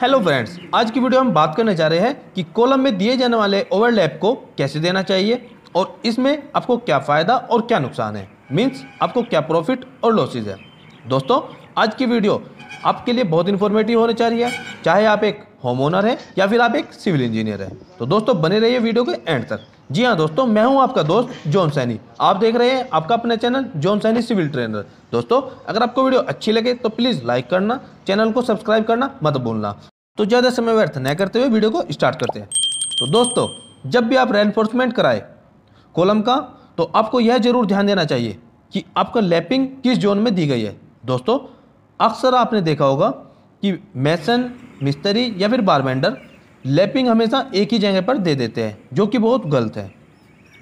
Hello friends आज की video हम बात करने जा रहे हैं कि कॉलम में दिए जाने वाले ओवरलैप को कैसे देना चाहिए और इसमें आपको क्या फ़ायदा और क्या नुकसान है मीन्स आपको क्या प्रॉफिट और लॉसेज है दोस्तों आज की वीडियो आपके लिए बहुत इन्फॉर्मेटिव होने चाहिए चाहे आप एक होम ओनर हैं या फिर आप एक सिविल इंजीनियर हैं तो दोस्तों बने रहिए वीडियो के एंड तक जी हाँ दोस्तों मैं हूं आपका दोस्त जॉन सैनी आप देख रहे हैं आपका अपना channel John Saini civil trainer दोस्तों अगर आपको वीडियो अच्छी लगे तो प्लीज़ लाइक करना चैनल को सब्सक्राइब करना मत भूलना तो ज़्यादा समय व्यर्थ न करते हुए वीडियो को स्टार्ट करते हैं तो दोस्तों जब भी आप रेनफोर्समेंट कराए कॉलम का तो आपको यह जरूर ध्यान देना चाहिए कि आपका लैपिंग किस जोन में दी गई है दोस्तों अक्सर आपने देखा होगा कि मैसन मिस्त्री या फिर बारबेंडर लैपिंग हमेशा एक ही जगह पर दे देते हैं जो कि बहुत गलत है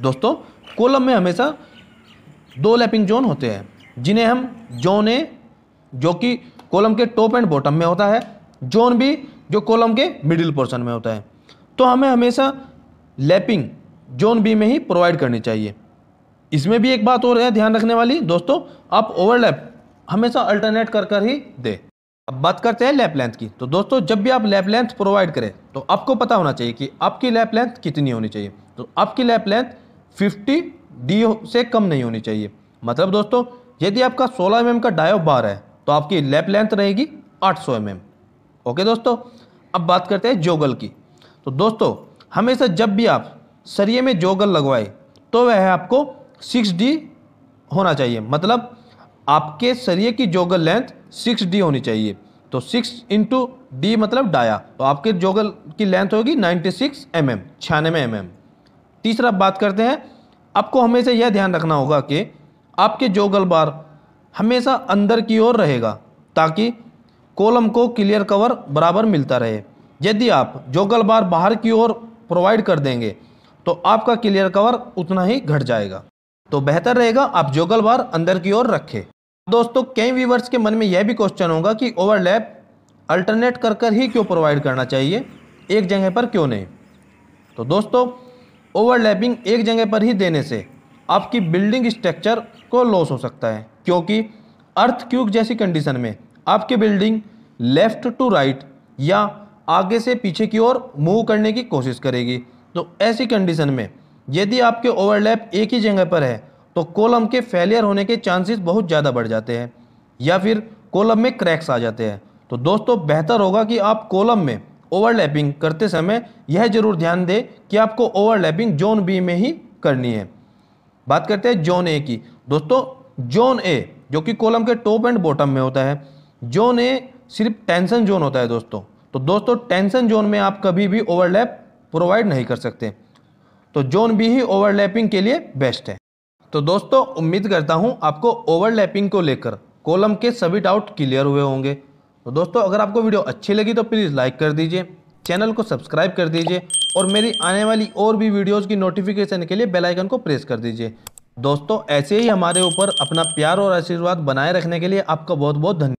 दोस्तों कोलम में हमेशा दो लैपिंग जोन होते हैं जिन्हें हम जोन ए जो कि कोलम के टॉप एंड बॉटम में होता है जोन बी जो कोलम के मिडिल पोर्शन में होता है तो हमें हमेशा लैपिंग जोन बी में ही प्रोवाइड करनी चाहिए इसमें भी एक बात और है ध्यान रखने वाली दोस्तों आप ओवरलैप हमेशा अल्टरनेट कर कर ही दे अब बात करते हैं लैप लेंथ की तो दोस्तों जब भी आप लैप लेंथ प्रोवाइड करें तो आपको पता होना चाहिए कि आपकी लैप लेंथ कितनी होनी चाहिए तो आपकी लैप लेंथ 50 डी से कम नहीं होनी चाहिए मतलब दोस्तों यदि आपका 16 एम mm का डायो बार है तो आपकी लैप लेंथ रहेगी 800 सौ एम mm। ओके दोस्तों अब बात करते हैं जोगल की तो दोस्तों हमेशा जब भी आप सरिये में जोगल लगवाए तो वह आपको सिक्स डी होना चाहिए मतलब आपके सरिये की जोगल लेंथ सिक्स डी होनी चाहिए तो सिक्स इंटू डी मतलब डाया तो आपके जोगल की लेंथ होगी नाइन्टी सिक्स एम एम छियानवे एम एम तीसरा बात करते हैं आपको हमेशा यह ध्यान रखना होगा कि आपके जोगल बार हमेशा अंदर की ओर रहेगा ताकि कॉलम को क्लियर कवर बराबर मिलता रहे यदि आप जोगल बार बाहर की ओर प्रोवाइड कर देंगे तो आपका क्लियर कवर उतना ही घट जाएगा तो बेहतर रहेगा आप जोगल बार अंदर की ओर रखें दोस्तों कई व्यूवर्स के मन में यह भी क्वेश्चन होगा कि ओवरलैप अल्टरनेट कर कर ही क्यों प्रोवाइड करना चाहिए एक जगह पर क्यों नहीं तो दोस्तों ओवरलैपिंग एक जगह पर ही देने से आपकी बिल्डिंग स्ट्रक्चर को लॉस हो सकता है क्योंकि अर्थ क्यूक जैसी कंडीशन में आपकी बिल्डिंग लेफ़्ट टू राइट या आगे से पीछे की ओर मूव करने की कोशिश करेगी तो ऐसी कंडीशन में यदि आपके ओवरलैप एक ही जगह पर है तो कॉलम के फेलियर होने के चांसेस बहुत ज़्यादा बढ़ जाते हैं या फिर कॉलम में क्रैक्स आ जाते हैं तो दोस्तों बेहतर होगा कि आप कॉलम में ओवरलैपिंग करते समय यह जरूर ध्यान दें कि आपको ओवरलैपिंग जोन बी में ही करनी है बात करते हैं जोन ए की दोस्तों जोन ए जो कि कॉलम के टॉप एंड बॉटम में होता है जोन ए सिर्फ टेंशन जोन होता है दोस्तों तो दोस्तों टेंशन जोन में आप कभी भी ओवरलैप प्रोवाइड नहीं कर सकते तो जोन बी ही ओवरलैपिंग के लिए बेस्ट है तो दोस्तों उम्मीद करता हूँ आपको ओवरलैपिंग को लेकर कॉलम के सभी डाउट क्लियर हुए होंगे तो दोस्तों अगर आपको वीडियो अच्छी लगी तो प्लीज़ लाइक कर दीजिए चैनल को सब्सक्राइब कर दीजिए और मेरी आने वाली और भी वीडियोज़ की नोटिफिकेशन के लिए बेलाइकन को प्रेस कर दीजिए दोस्तों ऐसे ही हमारे ऊपर अपना प्यार और आशीर्वाद बनाए रखने के लिए आपका बहुत बहुत धन्यवाद